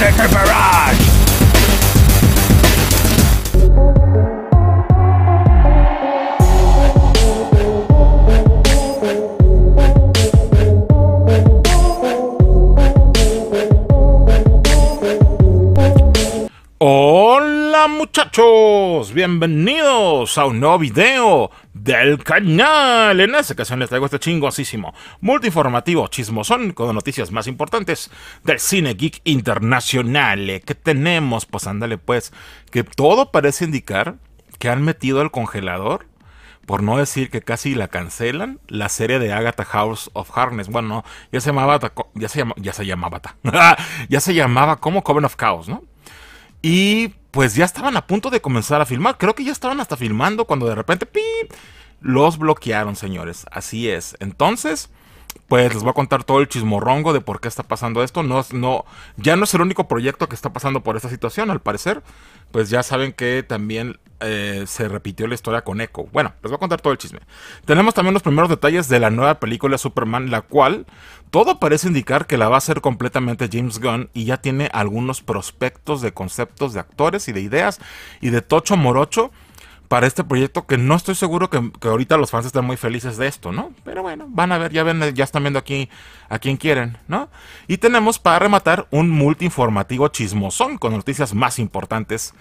Shake the barrage! bienvenidos a un nuevo video del canal. En esta ocasión les traigo este chingosísimo multiformativo chismosón con noticias más importantes del cine geek internacional. Eh, ¿Qué tenemos? Pues ándale pues, que todo parece indicar que han metido el congelador por no decir que casi la cancelan, la serie de Agatha House of Harness. Bueno, ya se llamaba, ya se llamaba, ya se llamaba, ya se llamaba como Coven of Chaos, ¿no? Y pues ya estaban a punto de comenzar a filmar. Creo que ya estaban hasta filmando cuando de repente ¡pip! los bloquearon, señores. Así es. Entonces, pues les voy a contar todo el chismorrongo de por qué está pasando esto. No, no, ya no es el único proyecto que está pasando por esta situación, al parecer. Pues ya saben que también eh, se repitió la historia con Echo. Bueno, les voy a contar todo el chisme. Tenemos también los primeros detalles de la nueva película Superman, la cual todo parece indicar que la va a hacer completamente James Gunn y ya tiene algunos prospectos de conceptos, de actores y de ideas y de tocho morocho para este proyecto que no estoy seguro que, ahorita los fans estén muy felices de esto, ¿no? Pero bueno, van a ver, ya ven, ya están viendo aquí a quien quieren, ¿no? Y tenemos para rematar un multiinformativo chismosón con noticias más importantes.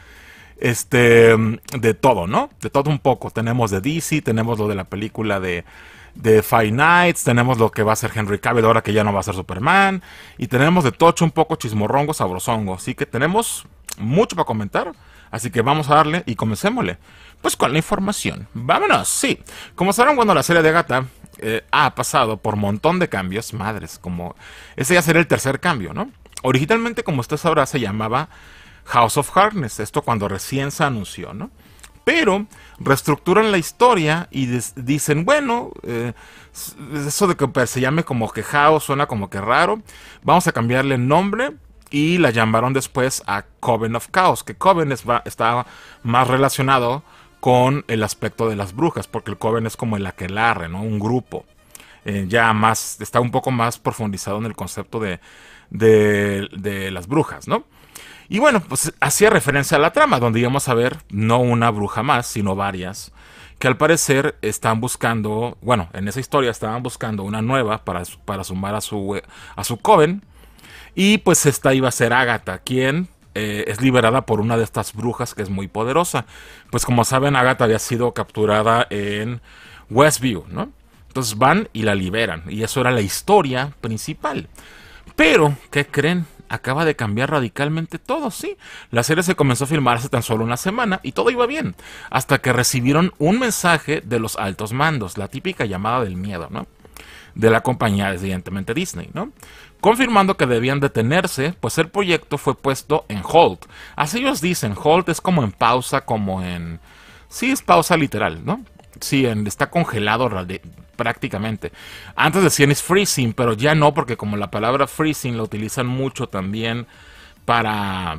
Este, de todo, ¿no? De todo un poco. Tenemos de DC, tenemos lo de la película de, de Five Nights, tenemos lo que va a ser Henry Cavill ahora que ya no va a ser Superman, y tenemos de tocho un poco chismorrongo, sabrosongo. Así que tenemos mucho para comentar, así que vamos a darle y comencémosle pues con la información. Vámonos, sí. Como sabrán, cuando la serie de Gata eh, ha pasado por un montón de cambios, madres, como ese ya será el tercer cambio, ¿no? Originalmente, como usted sabrá, se llamaba House of Harness, esto cuando recién se anunció, ¿no? Pero reestructuran la historia y dicen, bueno, eh, eso de que pues, se llame como que House suena como que raro, vamos a cambiarle el nombre y la llamaron después a Coven of Chaos, que Coven está más relacionado con el aspecto de las brujas, porque el coven es como el aquelarre, ¿no? Un grupo. Eh, ya más, está un poco más profundizado en el concepto de, las brujas, ¿no? Y bueno, pues hacía referencia a la trama, donde íbamos a ver no una bruja más, sino varias, que al parecer están buscando, bueno, en esa historia estaban buscando una nueva para, para sumar a su, a su coven. Y pues esta iba a ser Agatha, quien eh, es liberada por una de estas brujas que es muy poderosa. Pues como saben, Agatha había sido capturada en Westview, ¿no? Entonces van y la liberan. Y eso era la historia principal. Pero, ¿qué creen? Acaba de cambiar radicalmente todo, sí. La serie se comenzó a filmar hace tan solo una semana y todo iba bien. Hasta que recibieron un mensaje de los altos mandos, la típica llamada del miedo, ¿no? de la compañía, evidentemente Disney, ¿no? confirmando que debían detenerse, pues el proyecto fue puesto en hold. Así ellos dicen, hold es como en pausa, como en... Sí, es pausa literal, ¿no? Sí, está congelado prácticamente. Antes decían es freezing, pero ya no, porque como la palabra freezing la utilizan mucho también para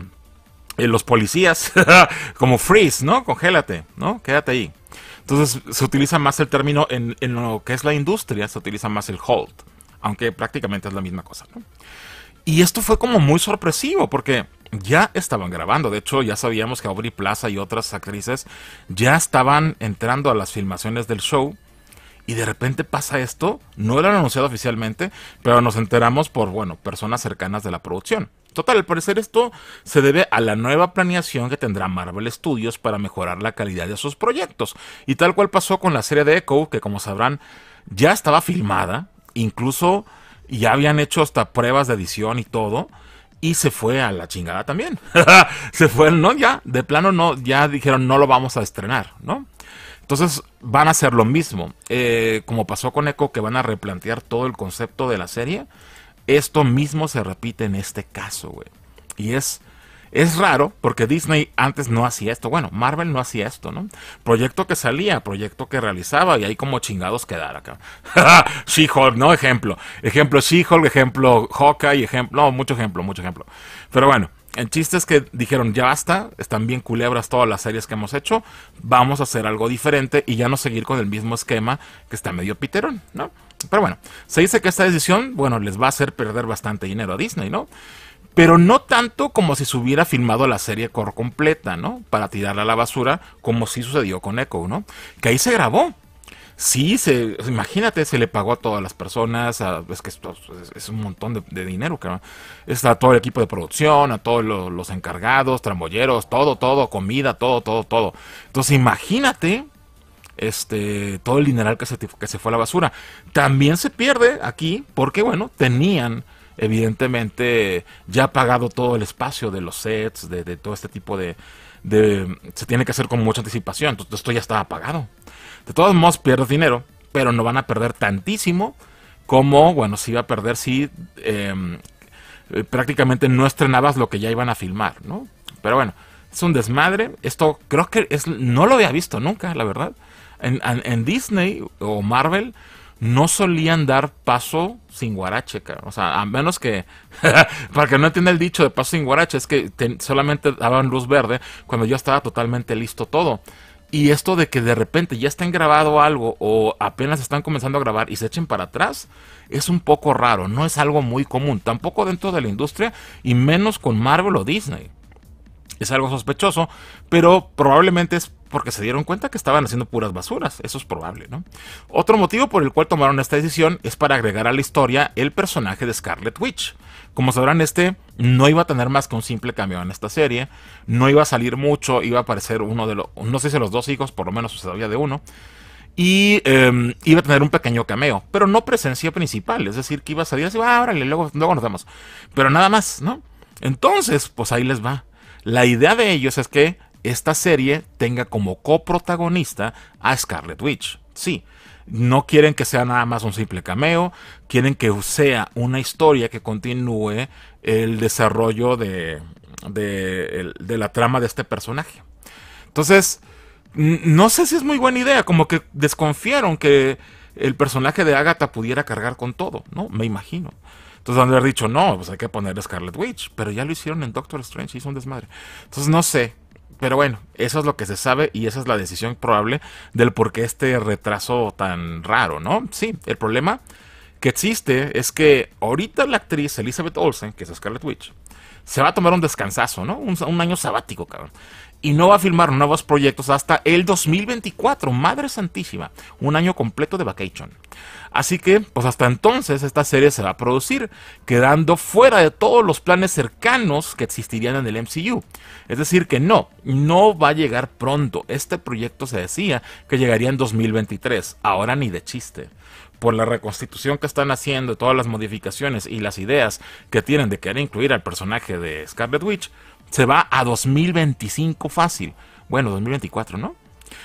eh, los policías, como freeze, ¿no? Congélate, ¿no? Quédate ahí. Entonces se utiliza más el término en, lo que es la industria, se utiliza más el hold, aunque prácticamente es la misma cosa. Y esto fue como muy sorpresivo porque ya estaban grabando, de hecho ya sabíamos que Aubrey Plaza y otras actrices ya estaban entrando a las filmaciones del show. Y de repente pasa esto, no lo anunciado oficialmente, pero nos enteramos por, bueno, personas cercanas de la producción. Total, al parecer esto se debe a la nueva planeación que tendrá Marvel Studios para mejorar la calidad de sus proyectos. Y tal cual pasó con la serie de Echo, que como sabrán ya estaba filmada, incluso ya habían hecho hasta pruebas de edición y todo. Y se fue a la chingada también. se fue, no, ya, de plano no, ya dijeron no lo vamos a estrenar, ¿no? Entonces van a hacer lo mismo, eh, como pasó con Echo, que van a replantear todo el concepto de la serie esto mismo se repite en este caso, güey. Y es, es raro porque Disney antes no hacía esto. Bueno, Marvel no hacía esto, ¿no? Proyecto que salía, proyecto que realizaba y ahí como chingados quedar acá. She-Hulk, ¿no? Ejemplo. Ejemplo She-Hulk, ejemplo Hawkeye, ejemplo... No, mucho ejemplo, mucho ejemplo. Pero bueno, el chiste es que dijeron, ya basta, están bien culebras todas las series que hemos hecho, vamos a hacer algo diferente y ya no seguir con el mismo esquema que está medio piterón, ¿no? Pero bueno, se dice que esta decisión, bueno, les va a hacer perder bastante dinero a Disney, ¿no? Pero no tanto como si se hubiera filmado la serie core completa, ¿no? Para tirarla a la basura, como sí sucedió con Echo, ¿no? Que ahí se grabó. Sí, se, imagínate, se le pagó a todas las personas, es que es, un montón de, dinero, que Está todo el equipo de producción, a todos los, los encargados, trambolleros, todo, todo, comida, todo, todo, todo. Entonces imagínate este, todo el dineral que se, fue a la basura. También se pierde aquí porque, bueno, tenían evidentemente ya pagado todo el espacio de los sets, de, todo este tipo de, Se tiene que hacer con mucha anticipación, entonces esto ya estaba pagado. De todos modos, pierdes dinero, pero no van a perder tantísimo como, bueno, si iba a perder si em, eh, prácticamente no estrenabas lo que ya iban a filmar, ¿no? Pero bueno, es un desmadre, esto creo que no lo había visto nunca, la verdad en, Disney o Marvel no solían dar paso sin guarache, o sea, a menos que, para que no entienda el dicho de paso sin guarache, es que solamente daban luz verde cuando ya estaba totalmente listo todo. Y esto de que de repente ya estén grabado algo o apenas están comenzando a grabar y se echen para atrás es un poco raro, no es algo muy común, tampoco dentro de la industria y menos con Marvel o Disney. Es algo sospechoso, pero probablemente es porque se dieron cuenta que estaban haciendo puras basuras, eso es probable, ¿no? Otro motivo por el cual tomaron esta decisión es para agregar a la historia el personaje de Scarlet Witch. Como sabrán, este no iba a tener más que un simple cameo en esta serie, no iba a salir mucho, iba a aparecer uno de los, no sé si los dos hijos, por lo menos se de uno, y em, iba a tener un pequeño cameo, pero no presencia principal, es decir, que iba a salir así, ah, órale, luego, luego nos damos. pero nada más, ¿no? Entonces, pues ahí les va. La idea de ellos es que esta serie tenga como coprotagonista a Scarlet Witch. Sí, no quieren que sea nada más un simple cameo, quieren que sea una historia que continúe el desarrollo de, la trama de este personaje. Entonces, no sé si es muy buena idea, como que desconfiaron que el personaje de Agatha pudiera cargar con todo, ¿no? Me imagino. Entonces haber dicho, no, pues hay que poner a Scarlet Witch, pero ya lo hicieron en Doctor Strange, hizo un desmadre. Entonces no sé, pero bueno, eso es lo que se sabe y esa es la decisión probable del por qué este retraso tan raro, ¿no? Sí, el problema que existe es que ahorita la actriz Elizabeth Olsen, que es Scarlett Witch, se va a tomar un descansazo, ¿no? Un, un año sabático, cabrón y no va a filmar nuevos proyectos hasta el 2024. Madre Santísima, un año completo de vacation. Así que, pues hasta entonces, esta serie se va a producir, quedando fuera de todos los planes cercanos que existirían en el MCU. Es decir, que no, no va a llegar pronto. Este proyecto se decía que llegaría en 2023, ahora ni de chiste por la reconstitución que están haciendo, todas las modificaciones y las ideas que tienen de querer incluir al personaje de Scarlet Witch, se va a 2025 fácil. Bueno, 2024, ¿no?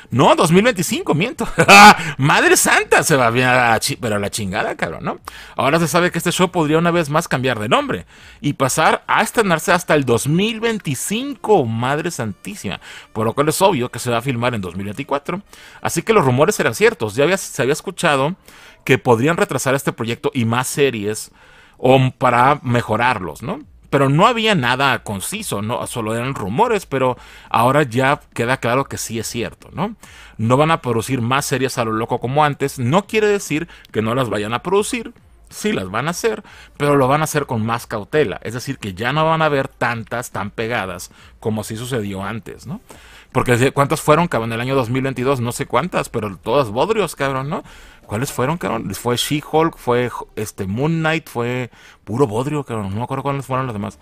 No, 2025, miento. Madre santa, se va a la, la chingada, cabrón, ¿no? Ahora se sabe que este show podría una vez más cambiar de nombre y pasar a estrenarse hasta el 2025, madre santísima. Por lo cual es obvio que se va a filmar en 2024. Así que los rumores eran ciertos. Ya se había escuchado que podrían retrasar este proyecto y más series o para mejorarlos, ¿no? pero no había nada conciso, ¿no? solo eran rumores, pero ahora ya queda claro que sí es cierto, ¿no? No van a producir más series a lo loco como antes, no quiere decir que no las vayan a producir, sí las van a hacer, pero lo van a hacer con más cautela, es decir, que ya no van a ver tantas tan pegadas como sí sucedió antes, ¿no? Porque cuántas fueron, cabrón, en el año 2022, no sé cuántas, pero todas bodrios, cabrón, ¿no? ¿Cuáles fueron, cabrón? Fue She-Hulk, fue este, Moon Knight, fue puro bodrio, cabrón. No me acuerdo cuáles fueron los demás.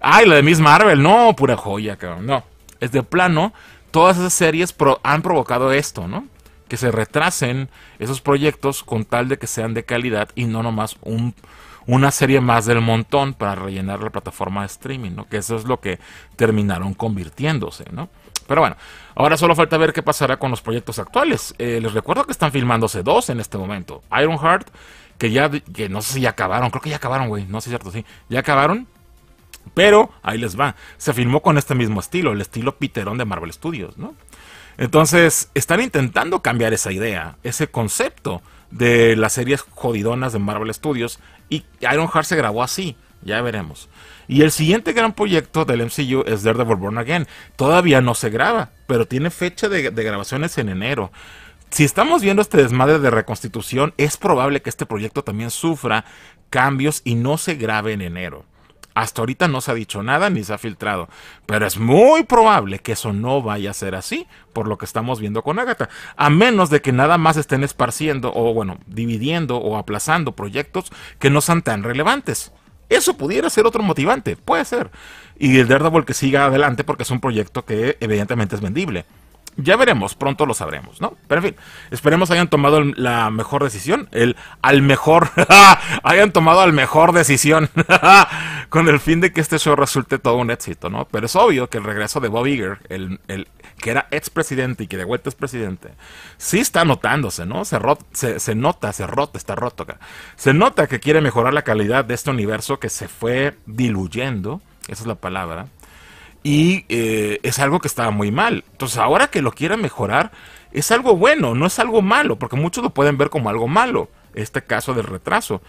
¡Ay, la de Miss Marvel! No, pura joya, cabrón. No. Es de plano, todas esas series han provocado esto, ¿no? Que se retrasen esos proyectos con tal de que sean de calidad y no nomás un una serie más del montón para rellenar la plataforma de streaming, ¿no? Que eso es lo que terminaron convirtiéndose, ¿no? Pero bueno, ahora solo falta ver qué pasará con los proyectos actuales. Eh, les recuerdo que están filmándose dos en este momento. Ironheart, que ya, que no sé si ya acabaron, creo que ya acabaron, güey, no sé si es cierto, sí, ya acabaron. Pero ahí les va, se filmó con este mismo estilo, el estilo piterón de Marvel Studios, ¿no? Entonces, están intentando cambiar esa idea, ese concepto de las series jodidonas de Marvel Studios. Y Iron Heart se grabó así, ya veremos. Y el siguiente gran proyecto del MCU es Daredevil Born Again. Todavía no se graba, pero tiene fecha de, de grabaciones en enero. Si estamos viendo este desmadre de reconstitución, es probable que este proyecto también sufra cambios y no se grabe en enero. Hasta ahorita no se ha dicho nada ni se ha filtrado, pero es muy probable que eso no vaya a ser así, por lo que estamos viendo con Agatha, a menos de que nada más estén esparciendo o bueno, dividiendo o aplazando proyectos que no sean tan relevantes. Eso pudiera ser otro motivante, puede ser. Y el Daredevil que siga adelante porque es un proyecto que evidentemente es vendible ya veremos, pronto lo sabremos, ¿no? Pero en fin, esperemos hayan tomado la mejor decisión, el al mejor, hayan tomado al mejor decisión, con el fin de que este show resulte todo un éxito, ¿no? Pero es obvio que el regreso de Bob Iger, el, el que era ex presidente y que de vuelta es presidente, sí está notándose, ¿no? Se, se, se, nota, se rota, está roto acá. Se nota que quiere mejorar la calidad de este universo que se fue diluyendo, esa es la palabra, y eh, es algo que estaba muy mal. Entonces ahora que lo quieran mejorar, es algo bueno, no es algo malo, porque muchos lo pueden ver como algo malo, este caso del retraso.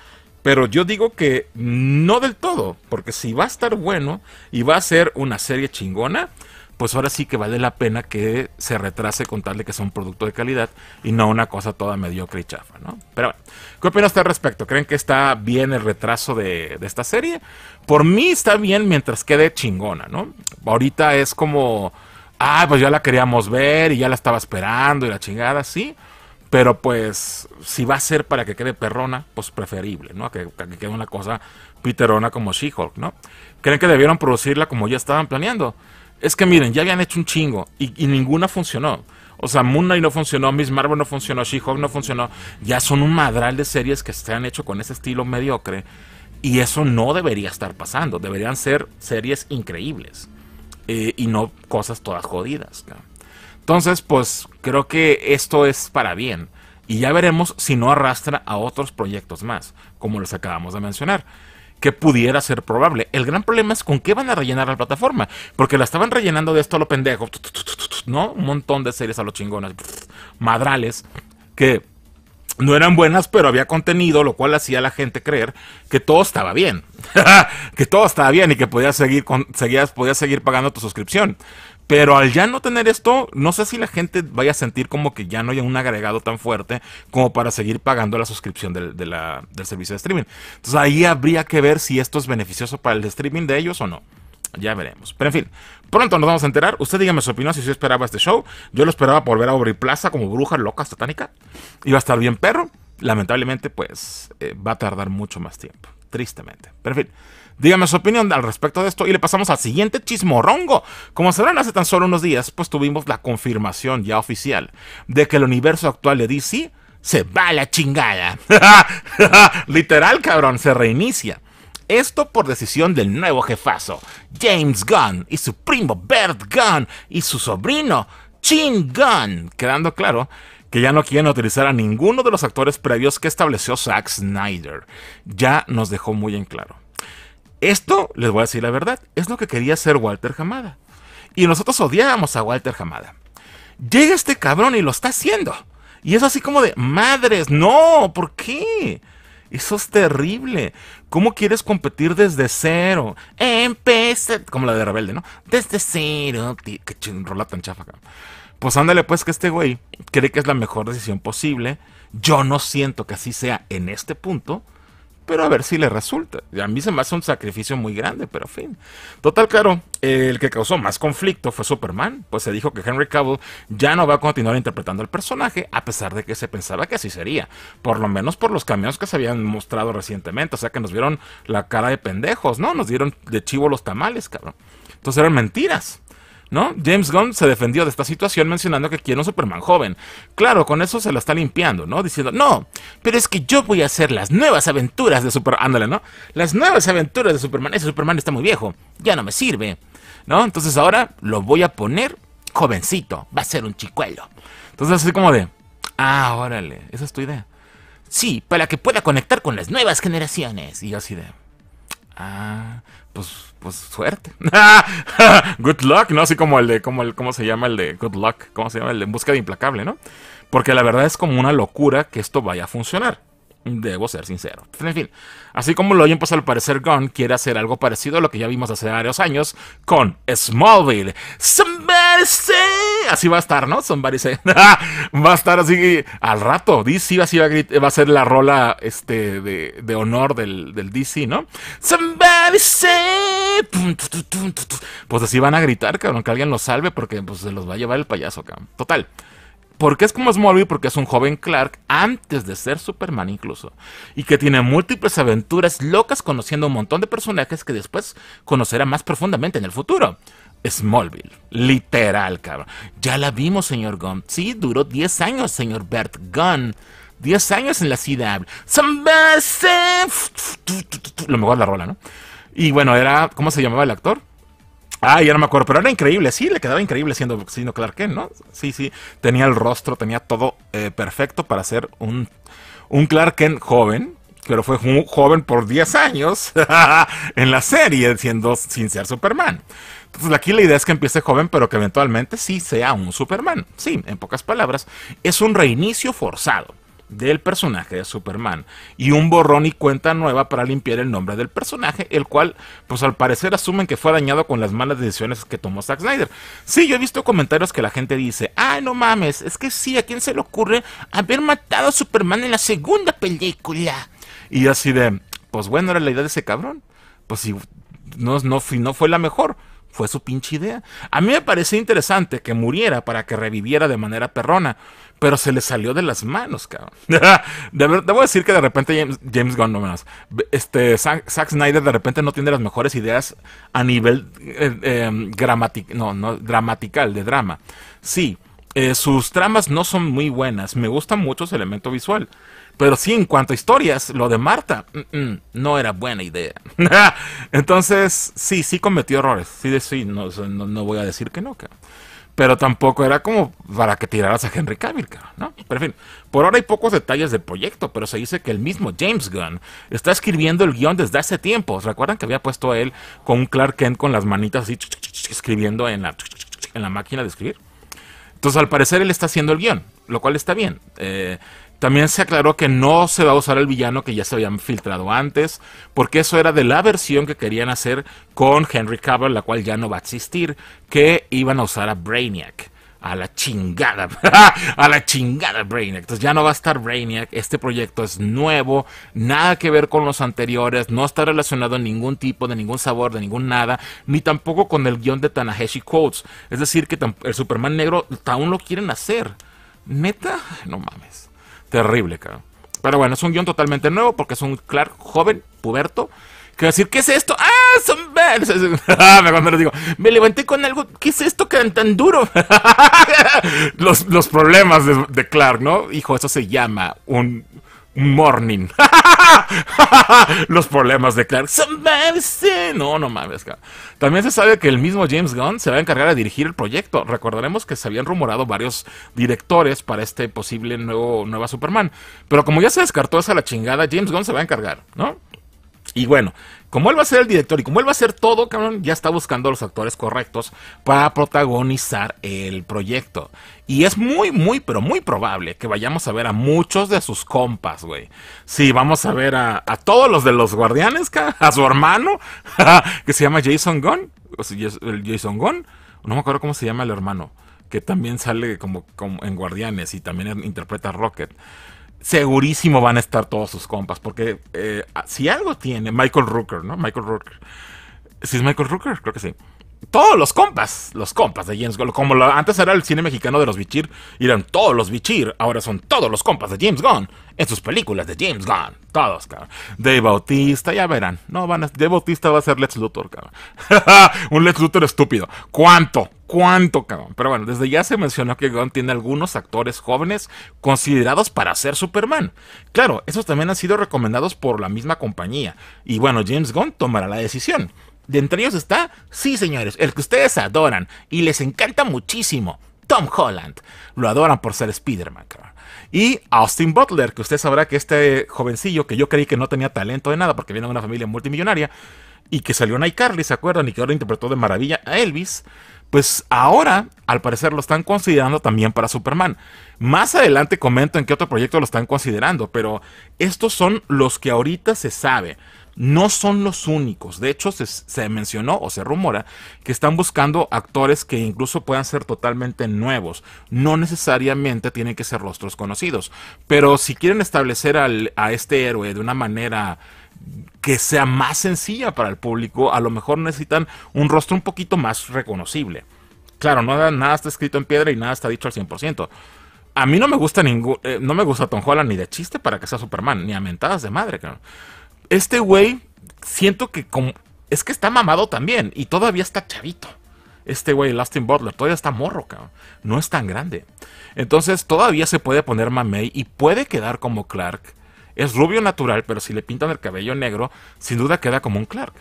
Pero yo digo que no del todo, porque si va a estar bueno y va a ser una serie chingona, pues ahora sí que vale la pena que se retrase con tal de que sea un producto de calidad y no una cosa toda mediocre y chafa, ¿no? Pero bueno, ¿qué opinas al respecto? ¿Creen que está bien el retraso de, esta serie? Por mí está bien mientras quede chingona, ¿no? Ahorita es como, ah, pues ya la queríamos ver y ya la estaba esperando y la chingada, sí. Pero pues, si va a ser para que quede perrona, pues preferible, ¿no? Que, que quede una cosa piterona como She-Hulk, ¿no? ¿Creen que debieron producirla como ya estaban planeando? Es que miren, ya habían hecho un chingo y, ninguna funcionó. O sea, Moon no funcionó, Miss Marvel no funcionó, She-Hulk no funcionó. Ya son un madral de series que se han hecho con ese estilo mediocre. Y eso no debería estar pasando. Deberían ser series increíbles. Eh, y no cosas todas jodidas. Entonces, pues creo que esto es para bien. Y ya veremos si no arrastra a otros proyectos más, como los acabamos de mencionar que pudiera ser probable. El gran problema es con qué van a rellenar la plataforma, porque la estaban rellenando de esto a lo pendejo, ¿no? Un montón de series a lo chingones. madrales, que no eran buenas, pero había contenido, lo cual hacía a la gente creer que todo estaba bien, que todo estaba bien y que seguir, podías seguir pagando tu suscripción. Pero al ya no tener esto, no sé si la gente vaya a sentir como que ya no hay un agregado tan fuerte como para seguir pagando la suscripción del, de del servicio de streaming. Entonces ahí habría que ver si esto es beneficioso para el streaming de ellos o no. Ya veremos. Pero en fin, pronto nos vamos a enterar. Usted dígame su opinión si usted esperaba este show. Yo lo esperaba por ver a Aubrey Plaza como bruja loca satánica. Iba a estar bien perro. Lamentablemente, pues eh, va a tardar mucho más tiempo. Tristemente. Pero en fin. Dígame su opinión al respecto de esto y le pasamos al siguiente chismorrongo. Como sabrán, hace tan solo unos días, pues tuvimos la confirmación ya oficial de que el universo actual de DC se va a la chingada. Literal, cabrón, se reinicia. Esto por decisión del nuevo jefazo, James Gunn, y su primo Bert Gunn, y su sobrino, Chin Gunn, quedando claro que ya no quieren utilizar a ninguno de los actores previos que estableció Zack Snyder. Ya nos dejó muy en claro esto, les voy a decir la verdad, es lo que quería hacer Walter Hamada. Y nosotros odiábamos a Walter Hamada. Llega este cabrón y lo está haciendo. Y es así como de, madres, no, ¿por qué? Eso es terrible. ¿Cómo quieres competir desde cero? Empecé, como la de Rebelde, ¿no? Desde cero, tío. Qué rola tan chafa, Pues ándale, pues que este güey cree que es la mejor decisión posible. Yo no siento que así sea en este punto pero a ver si le resulta. A mí se me hace un sacrificio muy grande, pero fin. Total, claro, el que causó más conflicto fue Superman, pues se dijo que Henry Cavill ya no va a continuar interpretando el personaje, a pesar de que se pensaba que así sería, por lo menos por los cameos que se habían mostrado recientemente, o sea que nos vieron la cara de pendejos, ¿no? Nos dieron de chivo los tamales, cabrón. Entonces eran mentiras. ¿no? James Gunn se defendió de esta situación mencionando que quiere un Superman joven. Claro, con eso se lo está limpiando, ¿no? Diciendo, no, pero es que yo voy a hacer las nuevas aventuras de Superman. Ándale, ¿no? Las nuevas aventuras de Superman. Ese Superman está muy viejo, ya no me sirve, ¿no? Entonces ahora lo voy a poner jovencito, va a ser un chicuelo. Entonces así como de, ah, órale, esa es tu idea. Sí, para que pueda conectar con las nuevas generaciones. Y así de, ah, pues pues suerte. good luck, ¿no? Así como el de, como el, ¿cómo se llama el de Good luck? ¿Cómo se llama el de En búsqueda de Implacable, ¿no? Porque la verdad es como una locura que esto vaya a funcionar. Debo ser sincero. En fin, así como lo oyen, pues al parecer Gunn quiere hacer algo parecido a lo que ya vimos hace varios años con Smallville. Somebody say... Así va a estar, ¿no? Somebody say... va a estar así al rato. DC va a, va ser la rola este, de, honor del, DC, ¿no? Somebody say... Pues así van a gritar, cabrón, que alguien los salve porque pues, se los va a llevar el payaso, cabrón. Total qué es como Smallville, porque es un joven Clark antes de ser Superman incluso, y que tiene múltiples aventuras locas conociendo un montón de personajes que después conocerá más profundamente en el futuro. Smallville, literal, cabrón. Ya la vimos, señor Gunn. Sí, duró 10 años, señor Bert Gunn. 10 años en la CW. Lo mejor la rola, ¿no? Y bueno, era, ¿cómo se llamaba el actor? Ah, ya no me acuerdo, pero era increíble, sí, le quedaba increíble siendo, siendo Clark Kent, ¿no? Sí, sí, tenía el rostro, tenía todo eh, perfecto para ser un, un Clark Kent joven, pero fue un joven por 10 años en la serie, siendo, sin ser Superman. Entonces aquí la idea es que empiece joven, pero que eventualmente sí sea un Superman. Sí, en pocas palabras, es un reinicio forzado del personaje de Superman y un borrón y cuenta nueva para limpiar el nombre del personaje, el cual pues al parecer asumen que fue dañado con las malas decisiones que tomó Zack Snyder. Sí, yo he visto comentarios que la gente dice, ay no mames, es que sí, ¿a quién se le ocurre haber matado a Superman en la segunda película? Y así de, pues bueno, era la idea de ese cabrón. Pues si no, no, no fue la mejor. Fue su pinche idea. A mí me parecía interesante que muriera para que reviviera de manera perrona, pero se le salió de las manos, cabrón. Debo, decir que de repente James, Gunn, no menos, este, Zack, Snyder de repente no tiene las mejores ideas a nivel dramatical, eh, em, no, de drama. Sí, eh, sus tramas no son muy buenas, me gusta mucho su elemento visual. Pero sí, en cuanto a historias, lo de Marta mm, mm, no era buena idea. Entonces, sí, sí cometió errores. Sí, sí, no, no, voy a decir que no. Pero tampoco era como para que tiraras a Henry Cavill, ¿no? Pero en fin, por ahora hay pocos detalles del proyecto, pero se dice que el mismo James Gunn está escribiendo el guión desde hace tiempo. ¿Recuerdan que había puesto a él con un Clark Kent con las manitas así, escribiendo en la, en la máquina de escribir? Entonces, al parecer, él está haciendo el guión, lo cual está bien. Eh, también se aclaró que no se va a usar el villano que ya se habían filtrado antes, porque eso era de la versión que querían hacer con Henry Cavill, la cual ya no va a existir, que iban a usar a Brainiac a la chingada, a la chingada Brainiac. Entonces ya no va a estar Brainiac, este proyecto es nuevo, nada que ver con los anteriores, no está relacionado en ningún tipo, de ningún sabor, de ningún nada, ni tampoco con el guión de Tanahashi Quotes, Es decir, que el Superman negro aún lo quieren hacer. Neta, no mames. Terrible, cabrón. Pero bueno, es un guión totalmente nuevo porque es un Clark joven, puberto. Que decir, ¿qué es esto? ¡Ah! Son ah, me digo, me levanté con algo. ¿Qué es esto que tan duro? los, problemas de, de Clark, ¿no? Hijo, eso se llama un morning. Los problemas de Clark. No, no mames. También se sabe que el mismo James Gunn se va a encargar de dirigir el proyecto. Recordaremos que se habían rumorado varios directores para este posible nuevo nueva Superman. Pero como ya se descartó esa la chingada, James Gunn se va a encargar, ¿no? Y bueno, como él va a ser el director y como él va a ser todo, cabrón, ya está buscando los actores correctos para protagonizar el proyecto. Y es muy, muy, pero muy probable que vayamos a ver a muchos de sus compas, güey. Sí, vamos a ver a, todos los de los guardianes, a su hermano, que se llama Jason Gunn. El Jason Gunn, no me acuerdo cómo se llama el hermano, que también sale como, en Guardianes y también interpreta Rocket segurísimo van a estar todos sus compas. Porque eh, si algo tiene Michael Rooker, ¿no? Michael Rooker. Si es Michael Rooker, creo que sí todos los compas, los compas de James Gunn. Como antes era el cine mexicano de los Bichir, eran todos los Bichir, ahora son todos los compas de James Gunn. En sus películas de James Gunn, todos, cabrón. Dave Bautista, ya verán. No, van a, Dave Bautista va a ser Lex Luthor, cabrón. Un Lex Luthor estúpido. ¿Cuánto? ¿Cuánto, cabrón? Pero bueno, desde ya se mencionó que Gunn tiene algunos actores jóvenes considerados para ser Superman. Claro, esos también han sido recomendados por la misma compañía. Y bueno, James Gunn tomará la decisión. De entre ellos está, sí señores, el que ustedes adoran y les encanta muchísimo, Tom Holland. Lo adoran por ser Spider-Man, y Austin Butler, que usted sabrá que este jovencillo que yo creí que no tenía talento de nada porque viene de una familia multimillonaria y que salió en iCarly, ¿se acuerdan? Y que ahora interpretó de maravilla a Elvis. Pues ahora, al parecer, lo están considerando también para Superman. Más adelante comento en qué otro proyecto lo están considerando, pero estos son los que ahorita se sabe no son los únicos. De hecho, se, mencionó o se rumora que están buscando actores que incluso puedan ser totalmente nuevos. No necesariamente tienen que ser rostros conocidos. Pero si quieren establecer a este héroe de una manera que sea más sencilla para el público, a lo mejor necesitan un rostro un poquito más reconocible. Claro, nada está escrito en piedra y nada está dicho al 100%. A mí no me gusta ningún, eh, no me gusta ni de chiste para que sea Superman, ni a mentadas de madre, claro este güey, siento que como, es que está mamado también y todavía está chavito. Este güey, Lasting Butler, todavía está morro, cabrón. No es tan grande. Entonces, todavía se puede poner mamey y puede quedar como Clark. Es rubio natural, pero si le pintan el cabello negro, sin duda queda como un Clark.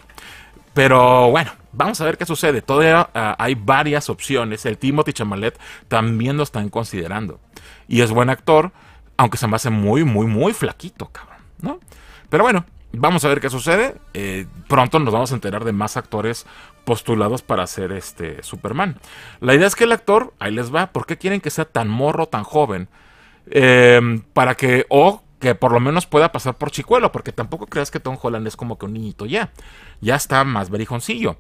Pero bueno, vamos a ver qué sucede. Todavía ah, hay varias opciones. El Timothy Chamalet también lo están considerando. Y es buen actor, aunque se me hace muy, muy, muy flaquito, cabrón. ¿no? Pero bueno, Vamos a ver qué sucede. Eh, pronto nos vamos a enterar de más actores postulados para ser este Superman. La idea es que el actor, ahí les va, ¿por qué quieren que sea tan morro, tan joven? Em, para que, o que por lo menos pueda pasar por chicuelo, porque tampoco creas que Tom Holland es como que un niñito ya. Ya está más verijoncillo.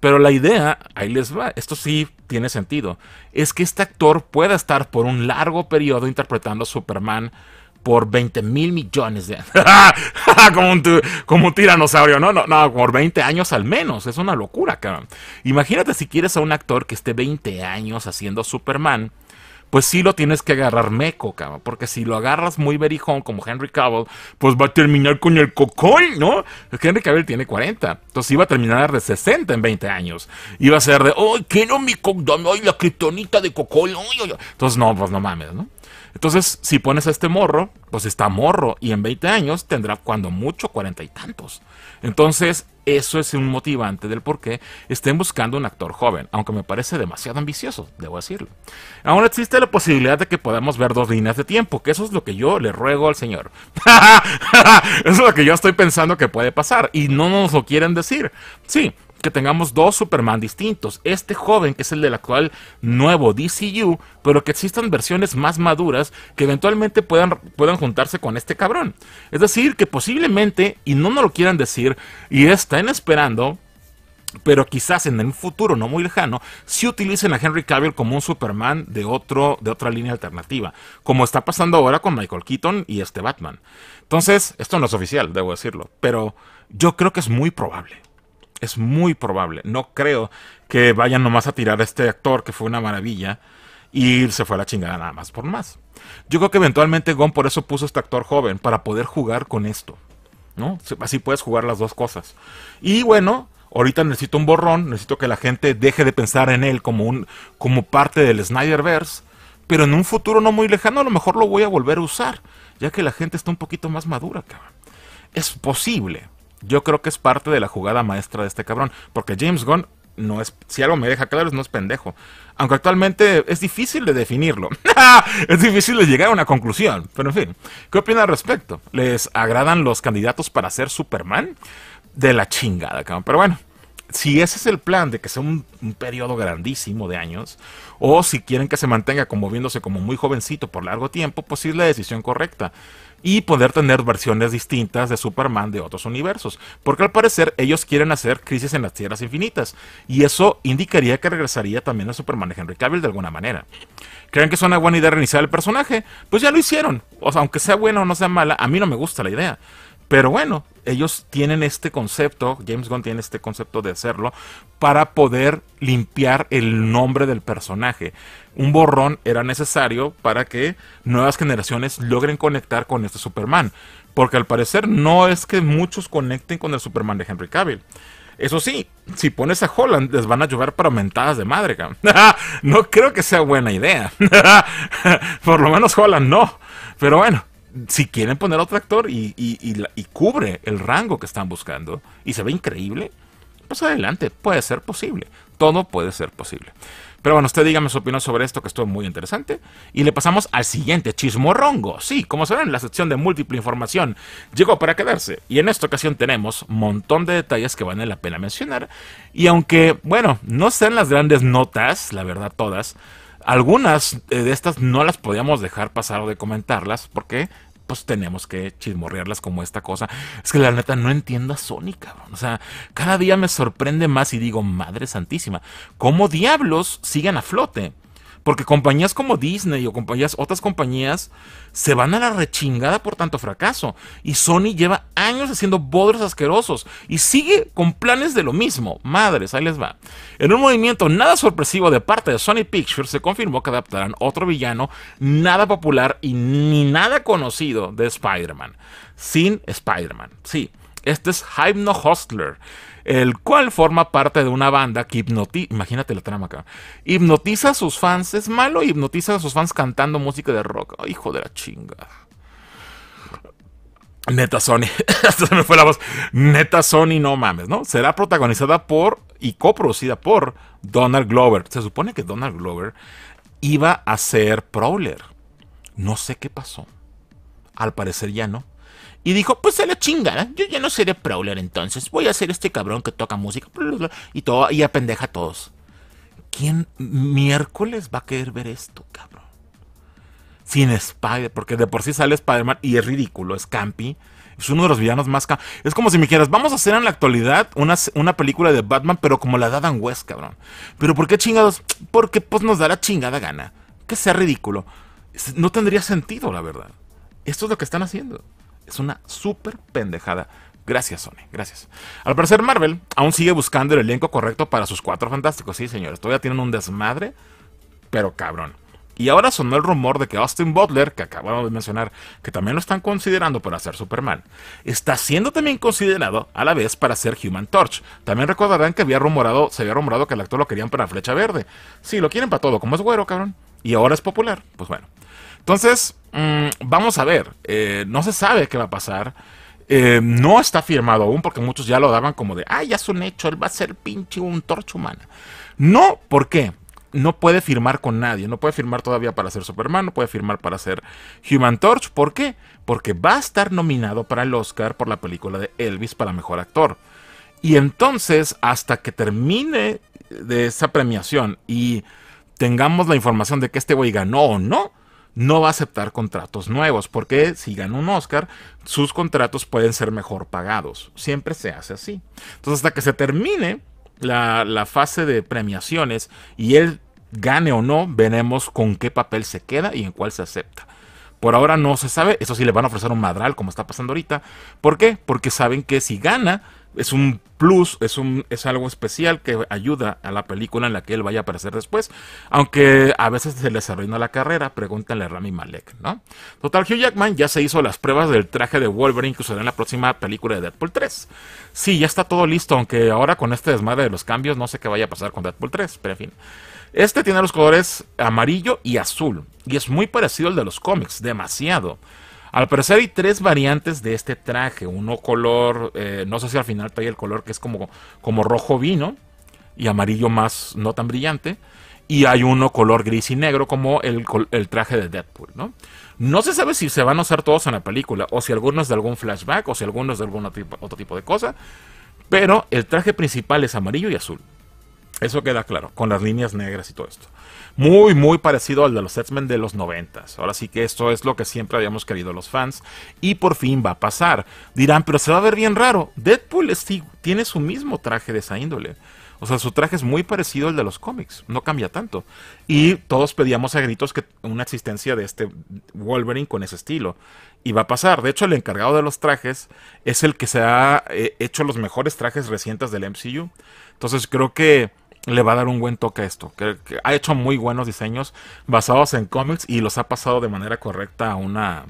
Pero la idea, ahí les va, esto sí tiene sentido, es que este actor pueda estar por un largo periodo interpretando a Superman por 20 mil millones de como, un, como tiranosaurio, ¿no? No, no, por 20 años al menos. Es una locura, cabrón. Imagínate si quieres a un actor que esté 20 años haciendo Superman. Pues sí lo tienes que agarrar meco, cabrón. Porque si lo agarras muy berijón como Henry Cavill, pues va a terminar con el cocol, ¿no? Henry Cavill tiene 40. Entonces iba a terminar de 60 en 20 años. Iba a ser de, ¡ay, qué no mi cocol! ¡Ay, la criptonita de cocol! Entonces no, pues no mames, ¿no? Entonces, si pones a este morro, pues está morro y en 20 años tendrá cuando mucho cuarenta y tantos. Entonces, eso es un motivante del por qué estén buscando un actor joven, aunque me parece demasiado ambicioso, debo decirlo. Aún existe la posibilidad de que podamos ver dos líneas de tiempo, que eso es lo que yo le ruego al señor. eso es lo que yo estoy pensando que puede pasar y no nos lo quieren decir. Sí, que tengamos dos Superman distintos. Este joven, que es el del actual nuevo DCU, pero que existan versiones más maduras que eventualmente puedan, puedan juntarse con este cabrón. Es decir, que posiblemente, y no nos lo quieran decir, y están esperando, pero quizás en un futuro no muy lejano, si utilicen a Henry Cavill como un Superman de, otro, de otra línea alternativa, como está pasando ahora con Michael Keaton y este Batman. Entonces, esto no es oficial, debo decirlo, pero yo creo que es muy probable. Es muy probable. No creo que vayan nomás a tirar a este actor que fue una maravilla y se fue a la chingada nada más por más. Yo creo que eventualmente Gon por eso puso este actor joven, para poder jugar con esto. ¿no? Así puedes jugar las dos cosas. Y bueno, ahorita necesito un borrón, necesito que la gente deje de pensar en él como, un, como parte del Snyderverse, pero en un futuro no muy lejano a lo mejor lo voy a volver a usar, ya que la gente está un poquito más madura, cabrón. Es posible, yo creo que es parte de la jugada maestra de este cabrón, porque James Gunn no es, si algo me deja claro, no es pendejo. Aunque actualmente es difícil de definirlo. es difícil de llegar a una conclusión. Pero en fin, ¿qué opina al respecto? ¿Les agradan los candidatos para ser Superman? De la chingada, cabrón. Pero bueno, si ese es el plan de que sea un, periodo grandísimo de años, o si quieren que se mantenga como viéndose como muy jovencito por largo tiempo, pues sí es la decisión correcta. Y poder tener versiones distintas de Superman de otros universos. Porque al parecer ellos quieren hacer Crisis en las Tierras Infinitas. Y eso indicaría que regresaría también a Superman de Henry Cavill de alguna manera. ¿Creen que es una buena idea reiniciar el personaje? Pues ya lo hicieron. O aunque sea bueno o no sea mala, a mí no me gusta la idea. Pero bueno, ellos tienen este concepto, James Gunn tiene este concepto de hacerlo, para poder limpiar el nombre del personaje. Un borrón era necesario para que nuevas generaciones logren conectar con este Superman. Porque al parecer no es que muchos conecten con el Superman de Henry Cavill. Eso sí, si pones a Holland, les van a llover para mentadas de madre. no creo que sea buena idea. Por lo menos Holland no. Pero bueno, si quieren poner otro actor y, cubre el rango que están buscando y se ve increíble, pues adelante, puede ser posible. Todo puede ser posible. Pero bueno, usted dígame su opinión sobre esto, que estuvo muy interesante. Y le pasamos al siguiente, chismorrongo. Sí, como saben, la sección de múltiple información llegó para quedarse. Y en esta ocasión tenemos un montón de detalles que vale la pena mencionar. Y aunque, bueno, no sean las grandes notas, la verdad todas, algunas eh, de estas no las podíamos dejar pasar o de comentarlas porque pues tenemos que chismorrearlas como esta cosa. Es que la neta no entiendo a Sony, cabrón. O sea, cada día me sorprende más y digo, madre santísima, ¿cómo diablos siguen a flote? Porque compañías como Disney o compañías, otras compañías se van a la rechingada por tanto fracaso. Y Sony lleva años haciendo bodros asquerosos y sigue con planes de lo mismo. Madres, ahí les va. En un movimiento nada sorpresivo de parte de Sony Pictures, se confirmó que adaptarán otro villano nada popular y ni nada conocido de Spider-Man. Sin Spider-Man, sí. Este es Hypno Hostler el cual forma parte de una banda que hipnotiza, imagínate la trama acá, hipnotiza a sus fans, es malo, hipnotiza a sus fans cantando música de rock. hijo de la chinga. Neta Sony, se me fue la voz. Neta Sony, no mames, ¿no? Será protagonizada por y coproducida por Donald Glover. Se supone que Donald Glover iba a ser Prowler. No sé qué pasó. Al parecer ya no. Y dijo, pues se la chingada, ¿eh? yo ya no seré Prowler entonces, voy a ser este cabrón que toca música y todo, y apendeja a todos. ¿Quién miércoles va a querer ver esto, cabrón? Sin Spider, porque de por sí sale Spider-Man y es ridículo, es campi. Es uno de los villanos más... Es como si me dijeras, vamos a hacer en la actualidad una, una película de Batman, pero como la da Dan West, cabrón. ¿Pero por qué chingados? Porque pues nos da la chingada gana. Que sea ridículo. No tendría sentido, la verdad. Esto es lo que están haciendo. Es una súper pendejada. Gracias, Sony. Gracias. Al parecer, Marvel aún sigue buscando el elenco correcto para sus cuatro fantásticos. Sí, señores. Todavía tienen un desmadre, pero cabrón. Y ahora sonó el rumor de que Austin Butler, que acabamos de mencionar, que también lo están considerando para ser Superman, está siendo también considerado a la vez para ser Human Torch. También recordarán que había rumorado, se había rumorado que el actor lo querían para Flecha Verde. Sí, lo quieren para todo, como es güero, cabrón. Y ahora es popular. Pues bueno. Entonces, mm, vamos a ver. Eh, no se sabe qué va a pasar. Eh, no está firmado aún porque muchos ya lo daban como de, ¡Ay, ya es un hecho, él va a ser pinche un Torch humana. No, ¿por qué? No puede firmar con nadie, no puede firmar todavía para ser Superman, no puede firmar para ser Human Torch. ¿Por qué? Porque va a estar nominado para el Oscar por la película de Elvis para Mejor Actor. Y entonces, hasta que termine de esa premiación y tengamos la información de que este güey ganó o no, no va a aceptar contratos nuevos, porque si gana un Oscar, sus contratos pueden ser mejor pagados. Siempre se hace así. Entonces, hasta que se termine la, fase de premiaciones y él gane o no, veremos con qué papel se queda y en cuál se acepta. Por ahora no se sabe, eso sí le van a ofrecer un madral como está pasando ahorita. ¿Por qué? Porque saben que si gana, es un plus, es, un, es algo especial que ayuda a la película en la que él vaya a aparecer después, aunque a veces se les arruina la carrera, pregúntale a Rami Malek, ¿no? Total, Hugh Jackman ya se hizo las pruebas del traje de Wolverine que usará en la próxima película de Deadpool 3. Sí, ya está todo listo, aunque ahora con este desmadre de los cambios no sé qué vaya a pasar con Deadpool 3, pero en fin. Este tiene los colores amarillo y azul, y es muy parecido al de los cómics, demasiado. Al parecer hay tres variantes de este traje. Uno color, eh, no sé si al final trae el color que es como, como rojo vino y amarillo más no tan brillante. Y hay uno color gris y negro como el, traje de Deadpool, ¿no? No se sabe si se van a usar todos en la película o si algunos de algún flashback o si algunos de algún otro tipo de cosa. Pero el traje principal es amarillo y azul. Eso queda claro, con las líneas negras y todo esto. Muy, muy parecido al de los X-Men de los 90. Ahora sí que esto es lo que siempre habíamos querido los fans. Y por fin va a pasar. Dirán, pero se va a ver bien raro. Deadpool tiene su mismo traje de esa índole. O sea, su traje es muy parecido al de los cómics, no cambia tanto. Y todos pedíamos a gritos que una existencia de este Wolverine con ese estilo. Y va a pasar. De hecho, el encargado de los trajes es el que se ha eh, hecho los mejores trajes recientes del MCU. Entonces creo que le va a dar un buen toque a esto. Que, ha hecho muy buenos diseños basados en cómics y los ha pasado de manera correcta a una,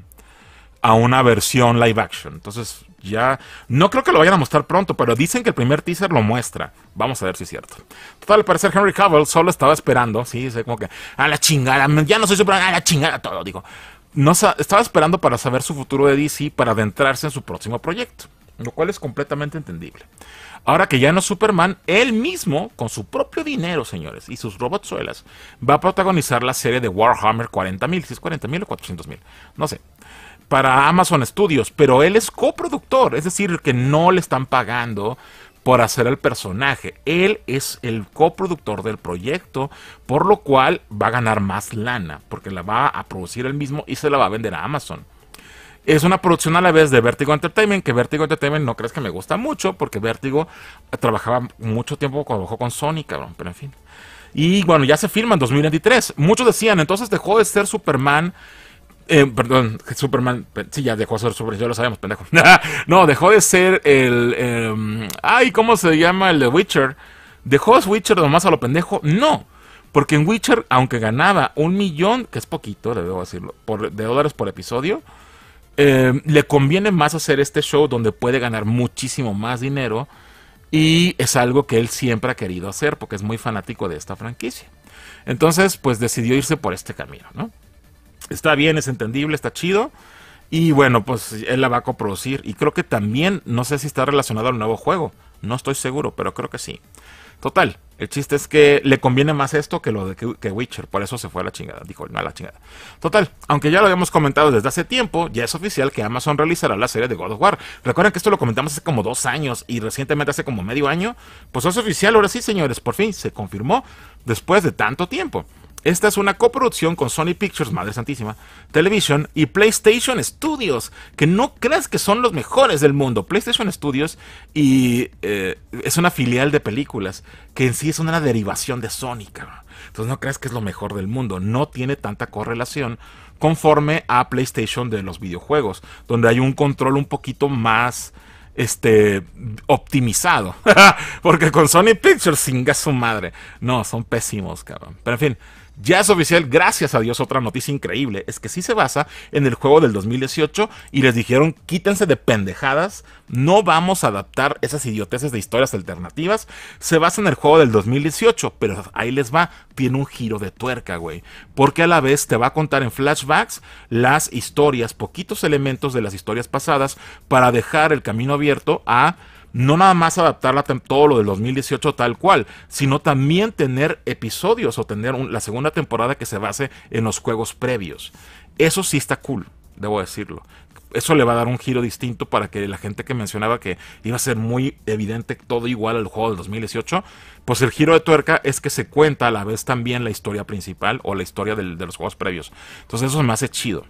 a una versión live action. Entonces, ya no creo que lo vayan a mostrar pronto, pero dicen que el primer teaser lo muestra. Vamos a ver si es cierto. Total, al parecer Henry Cavill solo estaba esperando, sí, sé como que a la chingada, ya no soy super, a la chingada todo, digo. No estaba esperando para saber su futuro de DC para adentrarse en su próximo proyecto, lo cual es completamente entendible. Ahora que ya no Superman, él mismo, con su propio dinero, señores, y sus robotsuelas, va a protagonizar la serie de Warhammer 40.000, si es 40.000 o 400.000, no sé, para Amazon Studios, pero él es coproductor, es decir, que no le están pagando por hacer el personaje. Él es el coproductor del proyecto, por lo cual va a ganar más lana, porque la va a producir él mismo y se la va a vender a Amazon es una producción a la vez de Vertigo Entertainment, que Vertigo Entertainment no crees que me gusta mucho, porque Vertigo eh, trabajaba mucho tiempo, trabajó con Sony, cabrón, pero en fin. Y bueno, ya se firma en 2023. Muchos decían, entonces dejó de ser Superman. Eh, perdón, Superman. Sí, ya dejó de ser Superman, ya lo sabemos, pendejo. no, dejó de ser el. Em, ay, ¿cómo se llama el de Witcher? ¿Dejó de Witcher nomás a lo pendejo? No. Porque en Witcher, aunque ganaba un millón, que es poquito, le debo decirlo, por, de dólares por episodio, eh, le conviene más hacer este show donde puede ganar muchísimo más dinero y es algo que él siempre ha querido hacer porque es muy fanático de esta franquicia. Entonces, pues decidió irse por este camino, ¿no? Está bien, es entendible, está chido. Y bueno, pues él la va a coproducir. Y creo que también, no sé si está relacionado al nuevo juego. No estoy seguro, pero creo que sí. Total, el chiste es que le conviene más esto que lo de que, Witcher, por eso se fue a la chingada, dijo, no a la chingada. Total, aunque ya lo habíamos comentado desde hace tiempo, ya es oficial que Amazon realizará la serie de God of War. Recuerden que esto lo comentamos hace como dos años y recientemente hace como medio año, pues es oficial, ahora sí señores, por fin se confirmó después de tanto tiempo. Esta es una coproducción con Sony Pictures, Madre Santísima, Television y PlayStation Studios, que no creas que son los mejores del mundo. PlayStation Studios y eh, es una filial de películas, que en sí es una derivación de Sony, cabrón. Entonces no creas que es lo mejor del mundo, no tiene tanta correlación conforme a PlayStation de los videojuegos, donde hay un control un poquito más este, optimizado. Porque con Sony Pictures, singa su madre. No, son pésimos, cabrón. Pero en fin, ya es oficial, gracias a Dios, otra noticia increíble, es que sí se basa en el juego del 2018 y les dijeron, quítense de pendejadas, no vamos a adaptar esas idioteces de historias alternativas, se basa en el juego del 2018, pero ahí les va, tiene un giro de tuerca, güey, porque a la vez te va a contar en flashbacks las historias, poquitos elementos de las historias pasadas, para dejar el camino abierto a no nada más adaptarla todo lo del 2018 tal cual, sino también tener episodios o tener la segunda temporada que se base en los juegos previos. Eso sí está cool, debo decirlo. Eso le va a dar un giro distinto para que la gente que mencionaba que iba a ser muy evidente todo igual al juego del 2018, pues el giro de tuerca es que se cuenta a la vez también la historia principal o la historia de los juegos previos. Entonces eso me hace chido.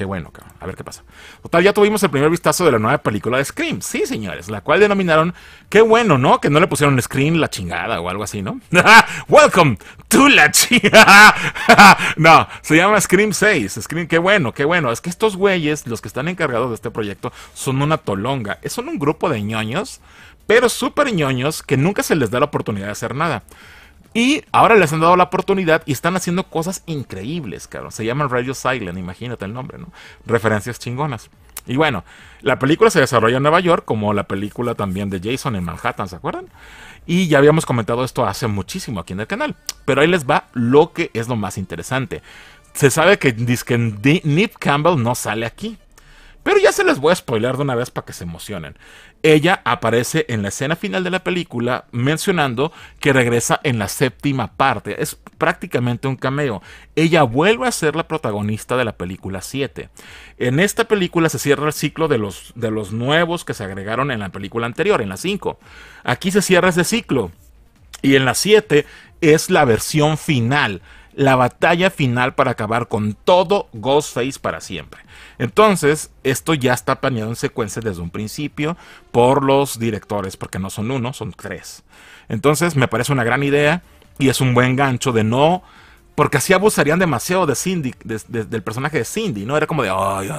Qué bueno, A ver qué pasa. Total, ya tuvimos el primer vistazo de la nueva película de Scream. Sí, señores, la cual denominaron Qué bueno, ¿no? Que no le pusieron Scream la chingada o algo así, ¿no? Welcome to la chingada. no, se llama Scream 6. Scream, qué bueno, qué bueno. Es que estos güeyes, los que están encargados de este proyecto, son una tolonga. Son un grupo de ñoños, pero súper ñoños que nunca se les da la oportunidad de hacer nada. Y ahora les han dado la oportunidad y están haciendo cosas increíbles, cabrón. Se llaman Radio Silent, imagínate el nombre, ¿no? Referencias chingonas. Y bueno, la película se desarrolla en Nueva York, como la película también de Jason en Manhattan, ¿se acuerdan? Y ya habíamos comentado esto hace muchísimo aquí en el canal. Pero ahí les va lo que es lo más interesante. Se sabe que, que Nip Campbell no sale aquí. Pero ya se les voy a spoiler de una vez para que se emocionen. Ella aparece en la escena final de la película mencionando que regresa en la séptima parte. Es prácticamente un cameo. Ella vuelve a ser la protagonista de la película 7. En esta película se cierra el ciclo de los, de los nuevos que se agregaron en la película anterior, en la 5. Aquí se cierra ese ciclo. Y en la 7 es la versión final la batalla final para acabar con todo Ghostface para siempre. Entonces, esto ya está planeado en secuencia desde un principio por los directores, porque no son uno, son tres. Entonces, me parece una gran idea y es un buen gancho de no porque así abusarían demasiado de Cindy, del personaje de Cindy, ¿no? Era como de, ay,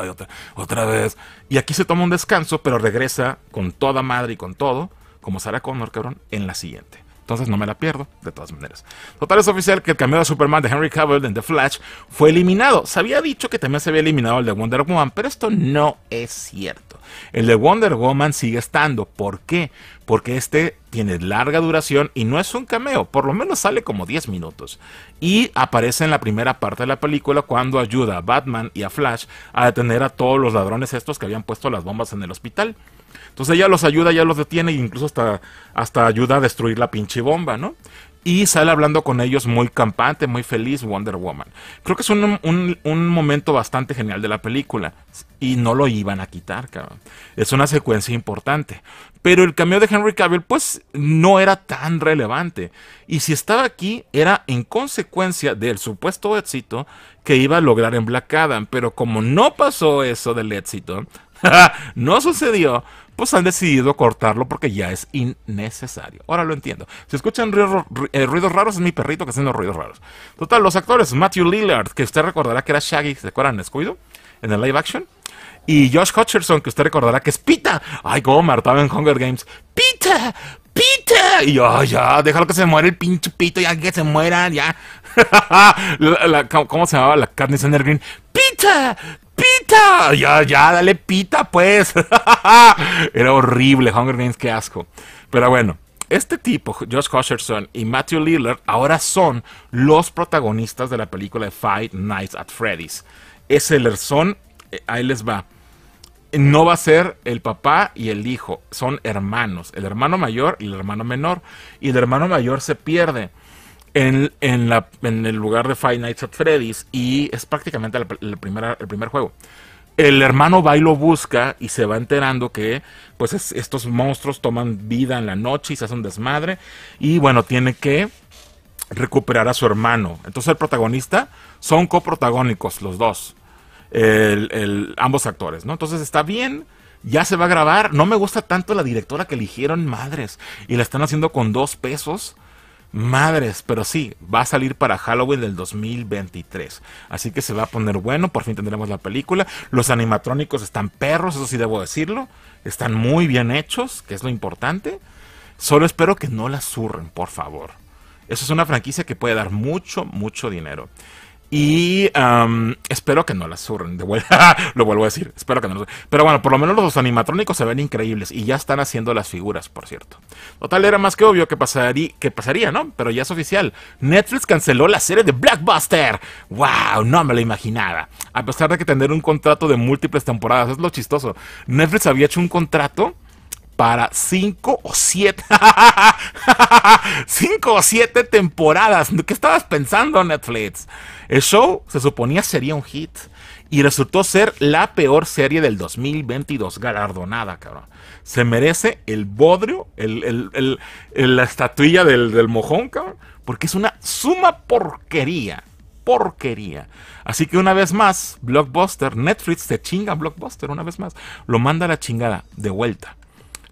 otra, vez. Y aquí se toma un descanso, pero regresa con toda madre y con todo, como Sarah Connor, cabrón, en la siguiente. Entonces no me la pierdo, de todas maneras. Total es oficial que el cameo de Superman de Henry Cavill en The Flash fue eliminado. Se había dicho que también se había eliminado el de Wonder Woman, pero esto no es cierto. El de Wonder Woman sigue estando. ¿Por qué? Porque este tiene larga duración y no es un cameo, por lo menos sale como 10 minutos. Y aparece en la primera parte de la película cuando ayuda a Batman y a Flash a detener a todos los ladrones estos que habían puesto las bombas en el hospital. Entonces ella los ayuda, ya los detiene e incluso hasta, hasta ayuda a destruir la pinche bomba, ¿no? y sale hablando con ellos muy campante, muy feliz Wonder Woman. Creo que es un, un, momento bastante genial de la película y no lo iban a quitar, cabrón. Es una secuencia importante. Pero el cameo de Henry Cavill pues no era tan relevante y si estaba aquí era en consecuencia del supuesto éxito que iba a lograr en Black Adam, pero como no pasó eso del éxito, no sucedió, pues han decidido cortarlo porque ya es innecesario. Ahora lo entiendo. Si escuchan eh, ruidos raros, es mi perrito que haciendo ruidos raros. Total, los actores, Matthew Lillard, que usted recordará que era Shaggy, ¿se acuerdan? scooby en el live action. Y Josh Hutcherson, que usted recordará que es Pita. Ay, cómo martaba en Hunger Games. Pita, Pita. Y ya, déjalo que se muera el pinche Pito, ya que se muera, ya. ¿Cómo se llamaba la Katniss Green? Pita, ya, ya, dale pita, pues. Era horrible, Hunger Games, qué asco. Pero bueno, este tipo, Josh Hutcherson y Matthew Lillard, ahora son los protagonistas de la película de Five Nights at Freddy's. Es el son, eh, ahí les va. No va a ser el papá y el hijo, son hermanos, el hermano mayor y el hermano menor. Y el hermano mayor se pierde en, el lugar de Five Nights at Freddy's y es prácticamente el primer juego. El hermano va y lo busca y se va enterando que pues estos monstruos toman vida en la noche y se hacen desmadre y bueno, tiene que recuperar a su hermano. Entonces el protagonista son coprotagónicos los dos, ambos actores, ¿no? Entonces está bien, ya se va a grabar. No me gusta tanto la directora que eligieron, madres, y la están haciendo con dos pesos Madres, pero sí, va a salir para Halloween del 2023. Así que se va a poner bueno, por fin tendremos la película. Los animatrónicos están perros, eso sí debo decirlo. Están muy bien hechos, que es lo importante. Solo espero que no la surren, por favor. Eso es una franquicia que puede dar mucho, mucho dinero. Y espero que no las surren de vuelta. lo vuelvo a decir. Espero que no las Pero bueno, por lo menos los animatrónicos se ven increíbles. Y ya están haciendo las figuras, por cierto. Total, era más que obvio que, pasaría, que pasaría, ¿no? Pero ya es oficial. Netflix canceló la serie de Blackbuster. ¡Wow! No me lo imaginaba. A pesar de que tener un contrato de múltiples temporadas. Es lo chistoso. Netflix había hecho un contrato para 5 o 7. 5 o 7 temporadas. ¿Qué estabas pensando, Netflix? El show se suponía sería un hit y resultó ser la peor serie del 2022, galardonada, cabrón. Se merece el bodrio, la estatuilla del, del mojón, cabrón, porque es una suma porquería porquería. Así que una vez más, Blockbuster, Netflix se chinga Blockbuster una vez más. Lo manda a la chingada de vuelta.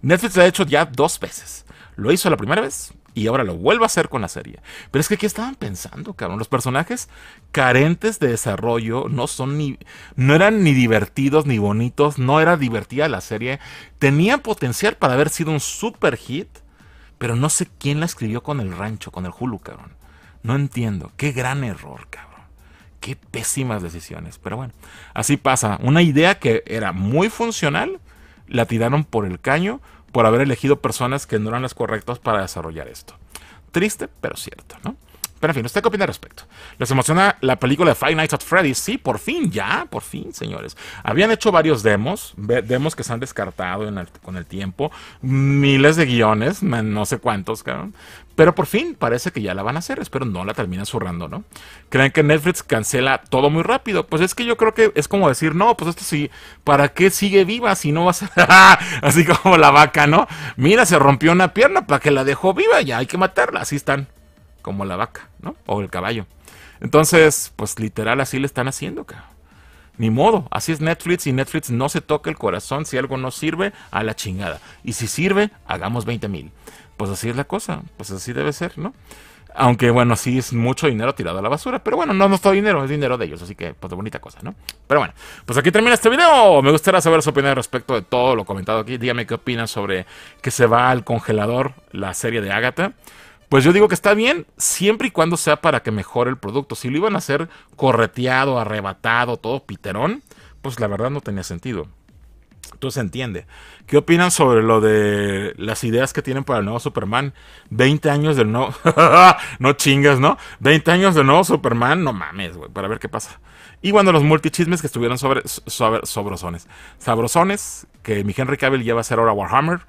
Netflix lo ha hecho ya dos veces. Lo hizo la primera vez y ahora lo vuelve a hacer con la serie. Pero es que aquí estaban pensando, cabrón. Los personajes carentes de desarrollo no son ni. no eran ni divertidos ni bonitos. No era divertida la serie. Tenía potencial para haber sido un super hit. Pero no sé quién la escribió con el rancho, con el Hulu, cabrón. No entiendo. Qué gran error, cabrón. Qué pésimas decisiones. Pero bueno, así pasa. Una idea que era muy funcional la tiraron por el caño por haber elegido personas que no eran las correctas para desarrollar esto. Triste, pero cierto, ¿no? Pero en fin, ¿usted qué opina al respecto? ¿Les emociona la película de Five Nights at Freddy's? Sí, por fin, ya, por fin, señores. Habían hecho varios demos, demos que se han descartado con el tiempo, miles de guiones, no sé cuántos, cabrón. Pero por fin parece que ya la van a hacer, espero no la termina zurrando, ¿no? ¿Creen que Netflix cancela todo muy rápido? Pues es que yo creo que es como decir, no, pues esto sí, ¿para qué sigue viva si no va a... Así como la vaca, ¿no? Mira, se rompió una pierna, ¿para que la dejó viva? Ya hay que matarla, así están como la vaca, ¿no? O el caballo. Entonces, pues literal así le están haciendo, cabrón. Ni modo, así es Netflix y Netflix no se toca el corazón. Si algo no sirve, a la chingada. Y si sirve, hagamos 20 mil. Pues así es la cosa, pues así debe ser, ¿no? Aunque bueno, sí es mucho dinero tirado a la basura. Pero bueno, no, es todo dinero, es dinero de ellos. Así que, pues, de bonita cosa, ¿no? Pero bueno, pues aquí termina este video. Me gustaría saber su opinión respecto de todo lo comentado aquí. Dígame qué opinan sobre que se va al congelador la serie de Agatha. Pues yo digo que está bien siempre y cuando sea para que mejore el producto. Si lo iban a hacer correteado, arrebatado, todo piterón, pues la verdad no tenía sentido. se entiende. ¿Qué opinan sobre lo de las ideas que tienen para el nuevo Superman? 20 años del nuevo. no chingas, ¿no? 20 años del nuevo Superman, no mames, güey, para ver qué pasa. Y cuando los multichismes que estuvieron sobre, sobrosones. Sabrosones, que mi Henry Cavill ya va a ser ahora Warhammer.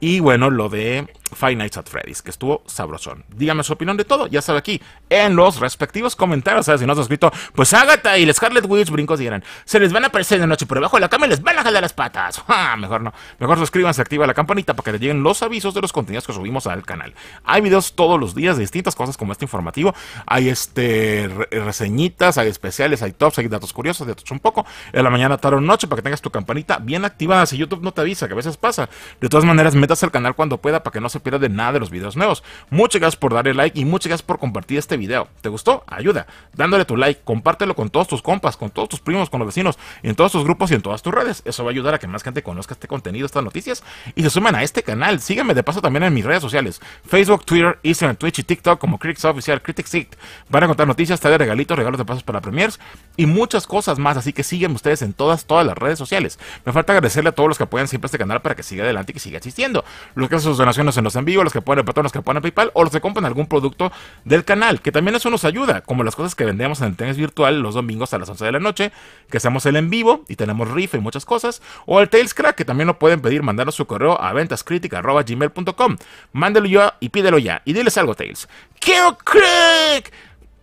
Y bueno, lo de Five Nights at Freddy's, que estuvo sabrosón. Dígame su opinión de todo, ya sabe aquí, en los respectivos comentarios. ¿sabes? Si no has suscrito, pues hágate y les Scarlet Witch brincos dirán, se les van a aparecer de noche por debajo de la cama y les van a jalar las patas. Ah, mejor no, mejor suscríbanse, activa la campanita para que les lleguen los avisos de los contenidos que subimos al canal. Hay videos todos los días de distintas cosas como este informativo, hay este reseñitas, hay especiales, hay tops, hay datos curiosos, de datos un poco, en la mañana, tarde o noche para que tengas tu campanita bien activada, si YouTube no te avisa, que a veces pasa. De todas maneras, metas al canal cuando pueda para que no se se de nada de los videos nuevos. Muchas gracias por darle like y muchas gracias por compartir este video. ¿Te gustó? Ayuda dándole tu like, compártelo con todos tus compas, con todos tus primos, con los vecinos, en todos tus grupos y en todas tus redes. Eso va a ayudar a que más gente conozca este contenido, estas noticias y se sumen a este canal. Sígueme de paso también en mis redes sociales, Facebook, Twitter, Instagram, Twitch y TikTok como Critics Oficial, Critics Van a contar noticias, de regalitos, regalos de pasos para premiers y muchas cosas más. Así que sígueme ustedes en todas, todas las redes sociales. Me falta agradecerle a todos los que apoyan siempre este canal para que siga adelante y que siga existiendo. Los que hacen sus donaciones en los vivo, los que ponen Patreon, los que ponen PayPal o los que compran algún producto del canal, que también eso nos ayuda, como las cosas que vendemos en el tenis virtual los domingos a las 11 de la noche, que hacemos el en vivo y tenemos riff y muchas cosas, o el Tails Crack, que también lo pueden pedir, a su correo a ventascritica.gmail.com. Mándelo yo y pídelo ya. Y diles algo, Tails. ¡Qué crack!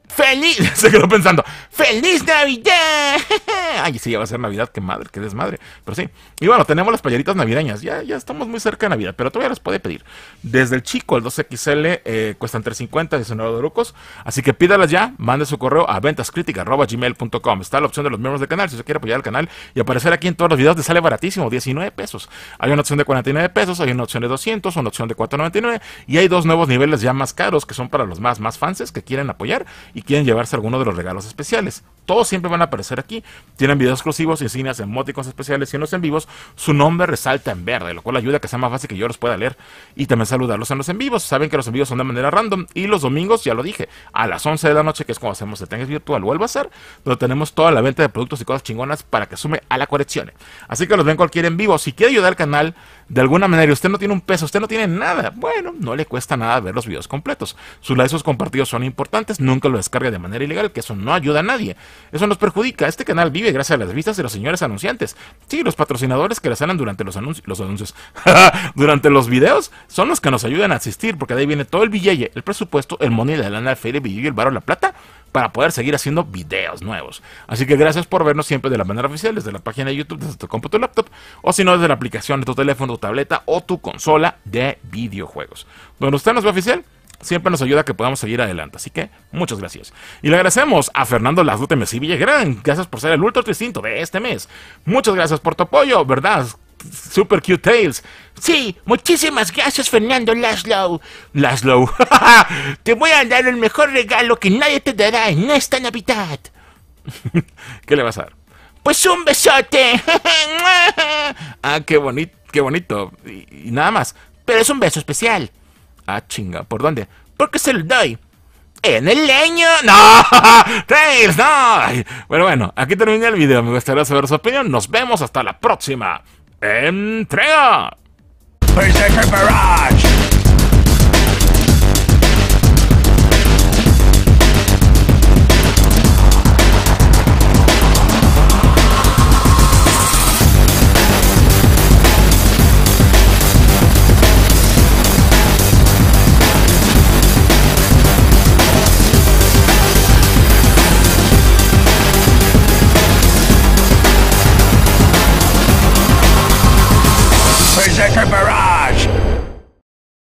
¡Feliz! Se quedó pensando. ¡Feliz Navidad! Ay, sí, ya va a ser Navidad, qué madre, qué desmadre. Pero sí. Y bueno, tenemos las playeritas navideñas. Ya, ya estamos muy cerca de Navidad, pero todavía las puede pedir. Desde el chico, el 2XL, eh, cuestan 350, 19 dorucos. Así que pídalas ya, mande su correo a ventascritica.gmail.com. Está la opción de los miembros del canal, si usted quiere apoyar al canal y aparecer aquí en todos los videos, te sale baratísimo, 19 pesos. Hay una opción de 49 pesos, hay una opción de 200, una opción de 499 y hay dos nuevos niveles ya más caros que son para los más, más fans que quieren apoyar y quieren llevarse alguno de los regalos especiales. Todos siempre van a aparecer aquí. Tienen videos exclusivos, insignias, emóticos especiales y en los en vivos su nombre resalta en verde, lo cual ayuda a que sea más fácil que yo los pueda leer y también saludarlos en los en vivos. Saben que los en vivos son de manera random y los domingos, ya lo dije, a las 11 de la noche, que es cuando hacemos el Tangues Virtual, vuelvo a hacer, donde tenemos toda la venta de productos y cosas chingonas para que sume a la colección. Así que los ven cualquier en vivo. Si quiere ayudar al canal, de alguna manera, usted no tiene un peso, usted no tiene nada. Bueno, no le cuesta nada ver los videos completos. Sus likes, sus compartidos son importantes, nunca lo descargue de manera ilegal, que eso no ayuda a nadie. Eso nos perjudica. Este canal vive gracias a las vistas de los señores anunciantes. Sí, los patrocinadores que le salen durante los, anuncios, los anuncios, durante los videos, son los que nos ayudan a asistir, porque de ahí viene todo el billete, el presupuesto, el money, la lana, el el billete, el baro, la plata para poder seguir haciendo videos nuevos. Así que gracias por vernos siempre de la manera oficial, desde la página de YouTube, desde tu computadora, laptop, o si no, desde la aplicación de tu teléfono, tu tableta o tu consola de videojuegos. Donde usted nos ve oficial, siempre nos ayuda a que podamos seguir adelante. Así que muchas gracias. Y le agradecemos a Fernando Lazute Messi Gran. Gracias por ser el ultra distinto de este mes. Muchas gracias por tu apoyo, ¿verdad? Super Cute Tails! Sí, muchísimas gracias Fernando Laszlo. Laszlo, te voy a dar el mejor regalo que nadie te dará en esta Navidad. ¿Qué le vas a dar? Pues un besote. ah, qué bonito, qué bonito. Y, y, nada más. Pero es un beso especial. Ah, chinga, ¿por dónde? Porque se lo doy. En el leño. No, Tails, no. Bueno, bueno, aquí termina el video. Me gustaría saber su opinión. Nos vemos hasta la próxima. Entrega! Berserker Barrage!